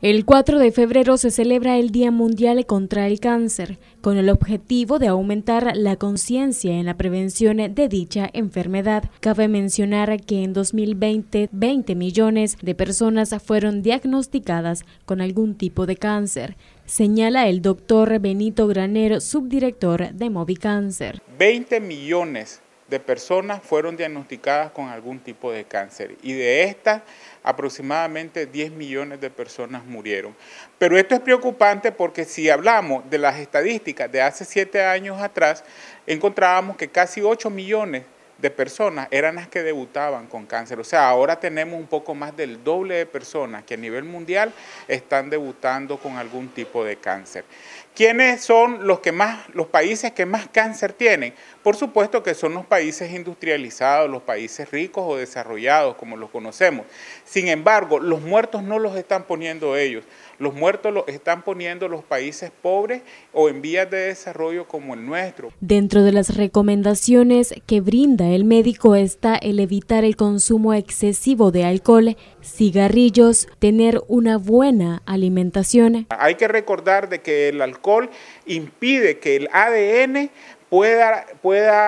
El 4 de febrero se celebra el Día Mundial contra el Cáncer, con el objetivo de aumentar la conciencia en la prevención de dicha enfermedad. Cabe mencionar que en 2020, 20 millones de personas fueron diagnosticadas con algún tipo de cáncer, señala el doctor Benito Granero, subdirector de Movicáncer. 20 millones de personas fueron diagnosticadas con algún tipo de cáncer y de estas aproximadamente 10 millones de personas murieron. Pero esto es preocupante porque si hablamos de las estadísticas de hace 7 años atrás, encontrábamos que casi 8 millones de personas eran las que debutaban con cáncer. O sea, ahora tenemos un poco más del doble de personas que a nivel mundial están debutando con algún tipo de cáncer. ¿Quiénes son los, que más, los países que más cáncer tienen? Por supuesto que son los países industrializados, los países ricos o desarrollados, como los conocemos. Sin embargo, los muertos no los están poniendo ellos. Los muertos los están poniendo los países pobres o en vías de desarrollo como el nuestro. Dentro de las recomendaciones que brinda el médico está el evitar el consumo excesivo de alcohol, cigarrillos, tener una buena alimentación. Hay que recordar de que el alcohol impide que el ADN pueda,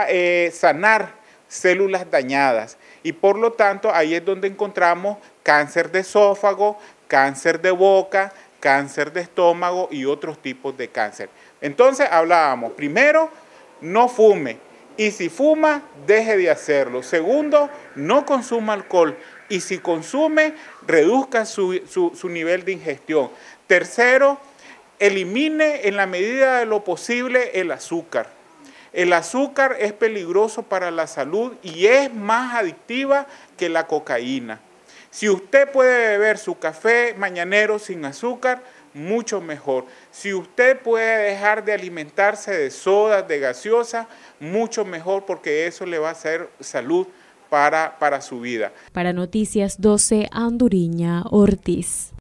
eh, sanar células dañadas y por lo tanto ahí es donde encontramos cáncer de esófago, cáncer de boca, cáncer de estómago y otros tipos de cáncer. Entonces hablábamos, primero, no fume, y si fuma, deje de hacerlo. Segundo, no consuma alcohol. Y si consume, reduzca su, nivel de ingestión. Tercero, elimine en la medida de lo posible el azúcar. El azúcar es peligroso para la salud y es más adictiva que la cocaína. Si usted puede beber su café mañanero sin azúcar, mucho mejor. Si usted puede dejar de alimentarse de sodas, de gaseosa, mucho mejor porque eso le va a hacer salud para, para su vida. Para Noticias 12, Anduriña Ortiz.